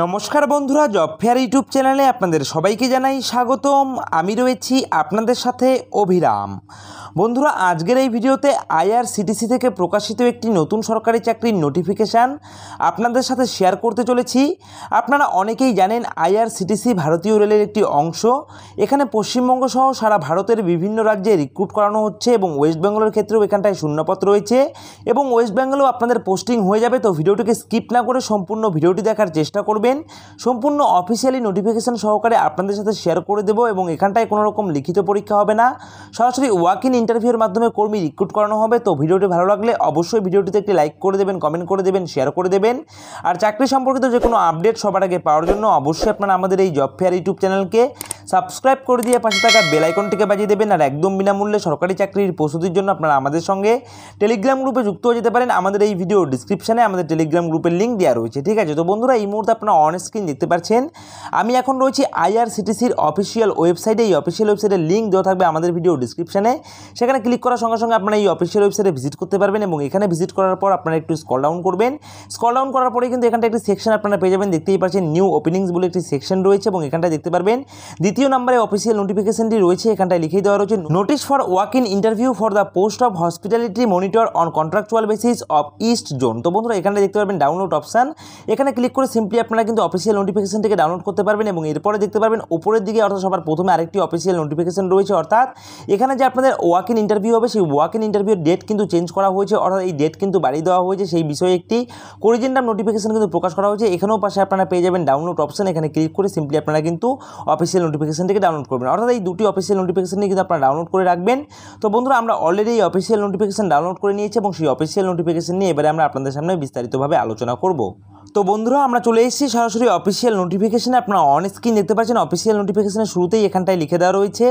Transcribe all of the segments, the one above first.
নমস্কার বন্ধুরা job fair YouTube চ্যানেলে আপনাদের সবাইকে জানাই স্বাগতম আমি রয়েছি আপনাদের সাথে অভিরাম বন্ধুরা আজকের এই ভিডিওতে আইআরসিটিসি থেকে প্রকাশিত একটি নতুন সরকারি চাকরির নোটিফিকেশান আপনাদের সাথে শেয়ার করতে চলেছি আপনারা অনেকেই জানেন আইআরসিটিসি ভারতীয় রেলের একটি অংশ এখানে পশ্চিমবঙ্গ সহ সারা ভারতের বিভিন্ন রাজ্যে রিক্রুট করানো হচ্ছে এবং ওয়েস্ট বেঙ্গলের ক্ষেত্রেও এখানটায় শূন্যপথ রয়েছে এবং ওয়েস্ট বেঙ্গলেও আপনাদের পোস্টিং হয়ে যাবে তো ভিডিওটিকে স্কিপ না করে সম্পূর্ণ ভিডিওটি দেখার চেষ্টা করবেন সম্পূর্ণ অফিসিয়ালি নোটিফিকেশান সহকারে আপনাদের সাথে শেয়ার করে দেবো এবং এখানটায় কোনো রকম লিখিত পরীক্ষা হবে না সরাসরি ওয়াক ইন ইন্টারভিউর মাধ্যমে কর্মী রিক্রুট করানো হবে তো ভিডিওটি ভালো লাগলে অবশ্যই ভিডিওটিতে একটি লাইক করে দেবেন কমেন্ট করে দেবেন শেয়ার করে দেবেন আর চাকরি সম্পর্কিত যে কোনো আপডেট সবার আগে পাওয়ার জন্য অবশ্যই আপনারা আমাদের এই জব ফেয়ার ইউটিউব চ্যানেলকে সাবস্ক্রাইব করে দিয়ে পাশে থাকা বেলাইকনটিকে বাজিয়ে দেবেন আর একদম বিনামূল্যে সরকারি চাকরির প্রস্তুতির জন্য আপনারা আমাদের সঙ্গে টেলিগ্রাম গ্রুপে যুক্ত হয়ে যেতে পারেন আমাদের এই ভিডিও ডিসক্রিপশানে আমাদের টেলিগ্রাম গ্রুপের লিঙ্ক দেওয়া রয়েছে ঠিক আছে তো বন্ধুরা এই মুহূর্তে আপনারা অন স্ক্রিন দেখতে পাচ্ছেন আমি এখন রয়েছি আইআরসিটিসির অফিসিয়াল ওয়েবসাইটে এই অফিসিয়াল ওয়েবসাইটের লিঙ্ক দেওয়া থাকবে আমাদের ভিডিও ডিসক্রিপশানে সেখানে ক্লিক করার সঙ্গে সঙ্গে আপনারা এই অফিসিয়াল ওয়েবসাইটে ভিজিট করতে পারবেন এবং এখানে ভিজিট করার পর আপনারা একটু স্কল ডাউন করবেন স্কল ডাউন করার পরে কিন্তু এখানটা একটি সেকশন আপনারা পেয়ে যাবেন দেখতেই পাচ্ছেন নিউ ওপেনিংস বলে একটি সেকশন রয়েছে এবং এখানটা দেখতে পারবেন দ্বিতীয় নম্বরে অফিসিয়াল নোটিফিকেশনটি রয়েছে এখানটায় লিখে দেওয়া রয়েছে notice for walk in interview for the post of hospitality monitor on contractual basis of east zone তো বন্ধুরা এখানে দেখতে পারবেন ডাউনলোড অপশান এখানে ক্লিক করে সিম্পলি আপনারা কিন্তু অফিসিয়াল নোটিফিকেশন থেকে ডাউনলোড করতে পারবেন এবং এরপরে দেখতে পারবেন উপরের দিকে অর্থাৎ সবার প্রথমে আরেকটি অফিসিয়াল নোটিফিকেশন রয়েছে অর্থাৎ এখানে যে আপনাদের ওয়াক ইন ইন্টারভিউ হবে সেই ওয়াক ইন ইন্টারভিউর ডেট কিন্তু চেঞ্জ করা হয়েছে অর্থাৎ এই ডেট কিন্তু বাড়িয়ে দেওয়া হয়েছে সেই বিষয়ে একটি করিজেন্ডাম নোটিফিকেশন কিন্তু প্রকাশ করা হয়েছে এখানেও পাশে আপনারা পেয়ে যাবেন ডাউনলোড অপশন এখানে ক্লিক করে সিম্পলি আপনারা কিন্তু অফিসিয়াল নোটিফিকেশন থেকে ডাউনলোড করবেন অর্থাৎ এই দুটি অফিসিয়াল নোটিফিকেশন কিন্তু আপনারা ডাউনলোড করে রাখবেন তো বন্ধুরা আমরা অলরেডি এই অফিসিয়াল নোটিফিকেশন ডাউনলোড করে নিয়েছি এবং সেই অফিসিয়াল নোটিফিকেশন নিয়ে এবারে আমরা আপনাদের সামনে বিস্তারিতভাবে আলোচনা করব তো বন্ধুরা আমরা চলে এসেছি সরাসরি অফিসিয়াল নোটিফিকেশানে আপনারা অন স্ক্রিন দেখতে পাচ্ছেন অফিসিয়াল নোটিফিকেশানের শুরুতেই এখানটায় লিখে দেওয়া রয়েছে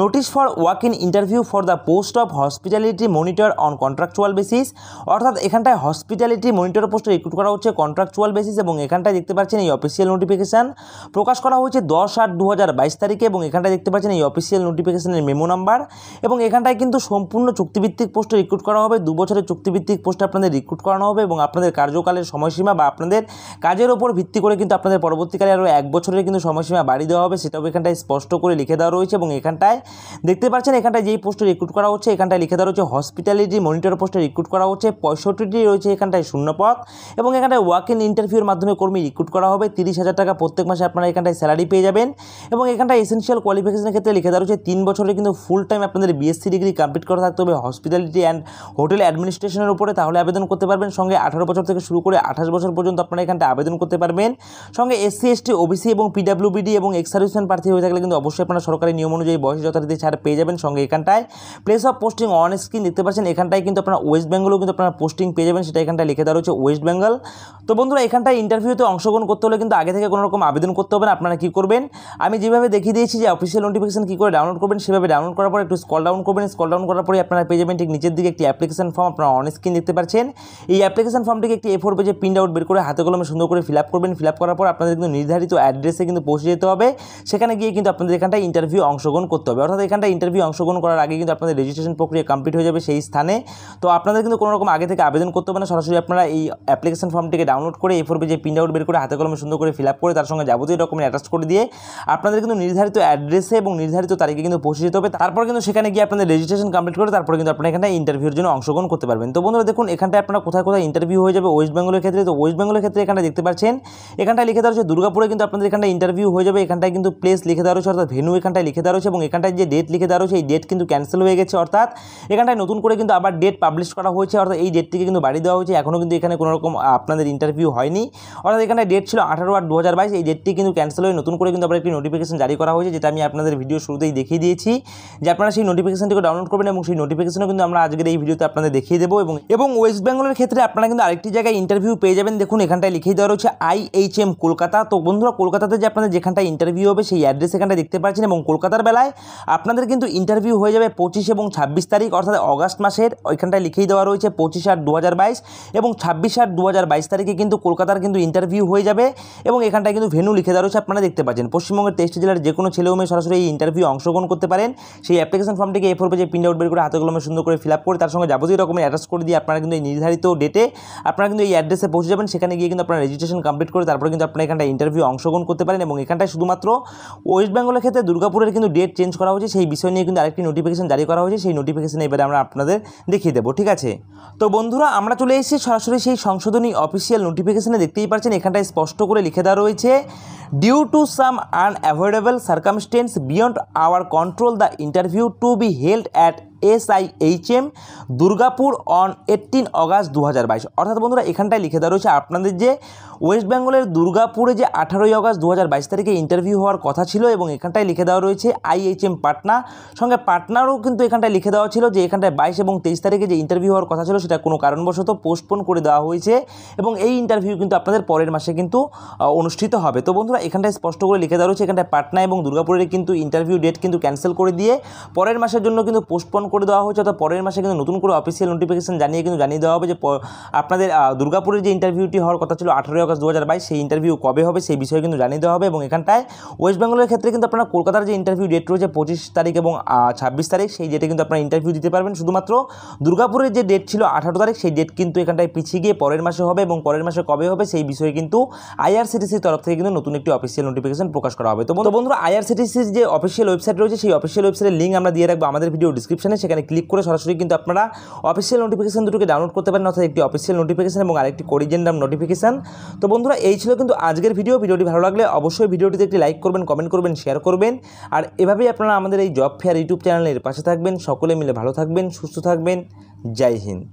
notice for walk in interview for the post of hospitality monitor on contractual basis অর্থাৎ এখানটায় হসপিটালিটি মনিটর পোস্ট রিক্রুট করা হচ্ছে কন্ট্রাকচুয়াল বেসিস এবং এখানটায় দেখতে পাচ্ছেন এই অফিসিয়াল নোটিফিকেশান প্রকাশ করা হয়েছে দশ আট দু তারিখে এবং এখানটায় দেখতে পাচ্ছেন এই অফিসিয়াল নোটিফিকেশানের মেমো নাম্বার এবং এখানটায় কিন্তু সম্পূর্ণ চুক্তিভিত্তিক পোস্ট রিক্রুট করা হবে দু বছরের চুক্তিভিত্তিক পোস্টে আপনাদের রিক্রুট করানো হবে এবং আপনাদের কার্যকালের সময়সীমা বা আপনাদের আপনাদের কাজের ওপর ভিত্তি করে কিন্তু আপনাদের পরবর্তীকালে আরও এক বছরের কিন্তু সময়সীমা বাড়ি দেওয়া হবে সেটাও এখানটায় স্পষ্ট করে লিখে দেওয়া রয়েছে এবং এখানটায় দেখতে পাচ্ছেন এখানটায় যেই পোস্টে রিক্রুট করা হচ্ছে এখানটায় লিখে দেওয়া রয়েছে হসপিটালিটি মনিটর পোস্টে রিক্রুট করা হচ্ছে পঁয়ষট্টিটি রয়েছে এখানটায় শূন্যপদ এবং এখানটায় ওয়াক ইন ইন্টারভিউর মাধ্যমে কর্মী রিক্রুট করা হবে তিরিশ হাজার টাকা প্রত্যেক মাসে আপনারা এখানটায় স্যালারি পেয়ে যাবেন এবং এখানটায় এসেন্সিয়াল কোয়ালিফিকেশনের ক্ষেত্রে লিখে দেওয়া রয়েছে তিন বছরে কিন্তু ফুল টাইম আপনাদের বিএসসি ডিগ্রি কমপ্লিট করা থাকতে হবে হসপিটালিটি অ্যান্ড হোটেল অ্যাডমিনিস্ট্রেশনের উপরে তাহলে আবেদন করতে পারবেন সঙ্গে আঠারো বছর থেকে শুরু করে আঠাশ বছর পর্যন্ত আপনারা এখানটা আবেদন করতে পারবেন সঙ্গে এসসি এসটি ওবিসি এবং পিডাব্লিউবিডি এবং এক্স সার্ভিসম্যান প্রার্থী হয়ে থাকলে কিন্তু অবশ্যই আপনারা সরকারি নিয়ম অনুযায়ী বয়স যথারীতি ছাড় পেয়ে যাবেন সঙ্গে এখানটায় place of posting on screen দেখতে পাচ্ছেন এখানটায় কিন্তু আপনারা ওয়েস্ট বেঙ্গলও কিন্তু আপনারা পোস্টিং পেয়ে যাবেন সেটা এখানটায় লিখে দেওয়া রয়েছে ওয়েস্ট বেঙ্গল তো বন্ধুরা এখানটায় ইন্টারভিউতে অংশগ্রহণ করতে হলে কিন্তু আগে থেকে কোনো রকম আবেদন করতে হবে না আপনারা কী করবেন আমি যেভাবে দেখিয়ে দিয়েছি যে অফিসিয়াল নোটিফিকেশন কী করে ডাউনলোড করবেন সেভাবে ডাউনলোড করার পর একটু স্কল ডাউন করবেন স্কল ডাউন করার পরে আপনারা পেয়ে যাবেন ঠিক নিচের দিকে একটি অ্যাপ্লিকেশন ফর্ম আপনারা অন স্ক্রিন দেখতে পাচ্ছেন এই অ্যাপ্লিকেশন ফর্মটিকে একটি এ ফোর পেজে প্রিন্ট আউট বের করে হাতে কলমে সুন্দর করে ফিল আপ করবেন ফিল আপ করার পর আপনাদের কিন্তু নির্ধারিত অ্যাড্রেসে কিন্তু পৌঁছে যেতে হবে সেখানে গিয়ে কিন্তু আপনাদের এখানটা ইন্টারভিউ অংশগ্রহণ করতে হবে অর্থাৎ এখানটা ইন্টারভিউ অংশগ্রহণ করার আগে কিন্তু আপনাদের রেজিস্ট্রেশন প্রক্রিয়া কমপ্লিট হয়ে যাবে সেই স্থানে তো আপনাদের কিন্তু কোনো রকম আগে থেকে আবেদন করতে হবে না সরাসরি আপনারা এই অ্যাপ্লিকেশন ফর্মটিকে ডাউনলোড করে এই ফর্মে যে প্রিন্ট আউট বের করে হাতে কলমে সুন্দর করে ফিল আপ করে তার সঙ্গে যাবতীয় ডকুমেন্ট অ্যাটাচ করে দিয়ে আপনাদের কিন্তু নির্ধারিত অ্যাড্রেসে এবং নির্ধারিত তারিখে কিন্তু পৌঁছে যেতে হবে তারপর কিন্তু সেখানে গিয়ে আপনাদের রেজিস্ট্রেশন কমপ্লিট করে তারপর কিন্তু আপনারা এখানে ইন্টারভিউর জন্য অংশগ্রহণ করতে পারবেন তো বন্ধুরা দেখুন এখানটায় আপনারা কোথায় কোথায় ইন্টারভিউ হয়ে যাবে ওয়েস্ট বেঙ্গলের ক্ষেত্রে তো ওয়েস্ট বেঙ্গলের ক্ষেত্রে এখানটা দেখতে পাচ্ছেন এখানটায় লিখে দেওয়া রয়েছে দুর্গাপুরে কিন্তু আপনাদের এখানটা ইন্টারভিউ হয়ে যাবে এখানটায় কিন্তু প্লেস লিখে দেওয়া রয়েছে অর্থাৎ ভেনু এখানটায় লিখে দেওয়া রয়েছে এবং এখানটায় যে ডেট লিখে দেওয়া রয়েছে এই ডেট কিন্তু ক্যান্সেল হয়ে গেছে অর্থাৎ এখানটায় নতুন করে কিন্তু আবার ডেট পাবলিশ করা হয়েছে অর্থাৎ এই ডেটটিকে কিন্তু বাড়ি দেওয়া হয়েছে এখনও কিন্তু এখানে কোনোরকম আপনাদের ইন্টারভিউ হয়নি অর্থাৎ এখানে ডেট ছিল আঠারো আট দু এই ডেটটি কিন্তু ক্যান্সেল হয়ে নতুন করে কিন্তু আবার একটি নোটিফিকেশন জারি করা হয়েছে যেটা আমি আপনাদের ভিডিও শুরুতেই দেখিয়ে দিয়েছি যে আপনারা সেই নোটিফিকেশনটিকে ডাউনলোড করবেন এবং সেই নোটিফিকেশনও কিন্তু আমরা আজকের এই ভিডিওতে আপনাদের দেখিয়ে দেবো এবং এবং ওয়েস্ট বেঙ্গলের ক্ষেত্রে আপনারা কিন্তু আরেকটি জায়গায় ইন্টারভিউ পেয়ে যাবেন দেখুন এখানটায় লিখেই দেওয়া রয়েছে আইএইচএম কলকাতা তো বন্ধুরা কলকাতাতে যে আপনাদের যেখানটা ইন্টারভিউ হবে সেই অ্যাড্রেস এখানটা দেখতে পাচ্ছেন এবং কলকাতার বেলায় আপনাদের কিন্তু ইন্টারভিউ হয়ে যাবে পঁচিশ এবং ছাব্বিশ তারিখ অর্থাৎ অগাস্ট মাসের ওইখানটায় লিখেই দেওয়া রয়েছে পঁচিশ আট দু এবং ছাব্বিশ আট দু তারিখে কিন্তু কলকাতার কিন্তু ইন্টারভিউ হয়ে যাবে এবং এখানটায় কিন্তু ভেনু লিখে দেওয়া রয়েছে আপনারা দেখতে পাচ্ছেন পশ্চিমবঙ্গের তেইশটি জেলার যে কোনো ছেলেও মেয়ে সরাসরি এই ইন্টারভিউ অংশগ্রহণ করতে পারেন সেই অ্যাপ্লিকেশন ফর্মটিকে এ ফোর পেজে প্রিন্ট আউট বের করে হাতে কলমে সুন্দর করে ফিল আপ করে তার সঙ্গে যাবতীয় রকমের অ্যাড্রেস করে দিয়ে আপনারা কিন্তু এই নির্ধারিত ডেটে আপনারা কিন্তু এই অ্যাড্রেসে পৌঁছে যাবেন সেখানে এখানে গিয়ে কিন্তু আপনার রেজিস্ট্রেশন কমপ্লিট করে তারপরে কিন্তু আপনার এখানটা ইন্টারভিউ অংশগ্রহণ করতে পারেন এবং এখানটায় শুধুমাত্র ওয়েস্ট বেঙ্গলের ক্ষেত্রে দুর্গাপুরের কিন্তু ডেট চেঞ্জ করা হয়েছে সেই বিষয় নিয়ে কিন্তু আরেকটি নোটিফিকেশন জারি করা হয়েছে সেই নোটিফিকেশন এবারে আমরা আপনাদের দেখিয়ে দেবো ঠিক আছে তো বন্ধুরা আমরা চলে এসেছি সরাসরি সেই সংশোধনী অফিসিয়াল নোটিফিকেশানে দেখতেই পাচ্ছেন এখানটায় স্পষ্ট করে লিখে দেওয়া রয়েছে due to some unavoidable circumstances beyond our control the interview to be held at SIHM Durgapur on eighteen August দু অর্থাৎ বন্ধুরা এখানটায় লিখে দেওয়া রয়েছে আপনাদের যে ওয়েস্ট বেঙ্গলের দুর্গাপুরে যে আঠারোই অগাস্ট দু তারিখে ইন্টারভিউ হওয়ার কথা ছিল এবং এখানটায় লিখে দেওয়া রয়েছে আইএইচএম পাটনা সঙ্গে পাটনারও কিন্তু এখানটায় লিখে দেওয়া ছিল যে এখানটায় বাইশ এবং তেইশ তারিখে যে ইন্টারভিউ হওয়ার কথা ছিল সেটা কোনো কারণবশত পোস্টপোন করে দেওয়া হয়েছে এবং এই ইন্টারভিউ কিন্তু আপনাদের পরের মাসে কিন্তু অনুষ্ঠিত হবে তো বন্ধুরা এখানটায় স্পষ্ট করে লিখে দেওয়া রয়েছে এখানটায় পাটনা এবং দুর্গাপুরের কিন্তু ইন্টারভিউ ডেট কিন্তু ক্যান্সেল করে দিয়ে পরের মাসের জন্য কিন্তু পোস্টপোন করে দেওয়া হয়েছে অর্থাৎ পরের মাসে কিন্তু নতুন করে অফিসিয়াল নোটিফিকেশান জানিয়ে কিন্তু জানিয়ে দেওয়া হবে যে আপনাদের দুর্গাপুরের যে ইন্টারভিউটি হওয়ার কথা ছিল আঠেরোই আগস্ট দু সেই ইন্টারভিউ কবে হবে সেই বিষয়ে কিন্তু জানিয়ে দেওয়া হবে এবং এখানটায় ওয়েস্ট বেঙ্গলের ক্ষেত্রে কিন্তু আপনারা কলকাতার যে ইন্টারভিউ ডেট রয়েছে পঁচিশ তারিখ এবং ছাব্বিশ তারিখ সেই ডেটে কিন্তু আপনারা ইন্টারভিউ দিতে পারবেন শুধুমাত্র দুর্গাপুরের যে ডেট ছিল আঠারো তারিখ সেই ডেট কিন্তু এখানটায় পিছিয়ে গিয়ে পরের মাসে হবে এবং পরের মাসে কবে হবে সেই বিষয়ে কিন্তু আইআরসিটিসির তরফ থেকে কিন্তু নতুন একটি অফিসিয়াল নোটিফিকেশন প্রকাশ করা হবে তো বন্ধুরা আইআরসিটিসির যে অফিসিয়াল ওয়েবসাইট রয়েছে সেই অফিসিয়াল ওয়েবসাইটের লিঙ্ক আমরা দিয়ে রাখবো আমাদের ভিডিও ডিসক্রিপশনে সেখানে ক্লিক করে সরাসরি কিন্তু আপনারা অফিসিয়াল নোটিফিকেশান দুটোকে ডাউনলোড করতে পারেন অর্থাৎ একটি অফিসিয়াল নোটিফিকেশান এবং আরেকটি করিজেন্ডাম নোটিফিকেশান তো বন্ধুরা এই ছিল কিন্তু আজকের ভিডিও ভিডিওটি ভালো লাগলে অবশ্যই ভিডিওটিতে একটি লাইক করবেন কমেন্ট করবেন শেয়ার করবেন আর এভাবেই আপনারা আমাদের এই জব ফেয়ার ইউটিউব চ্যানেলের পাশে থাকবেন সকলে মিলে ভালো থাকবেন সুস্থ থাকবেন জয় হিন্দ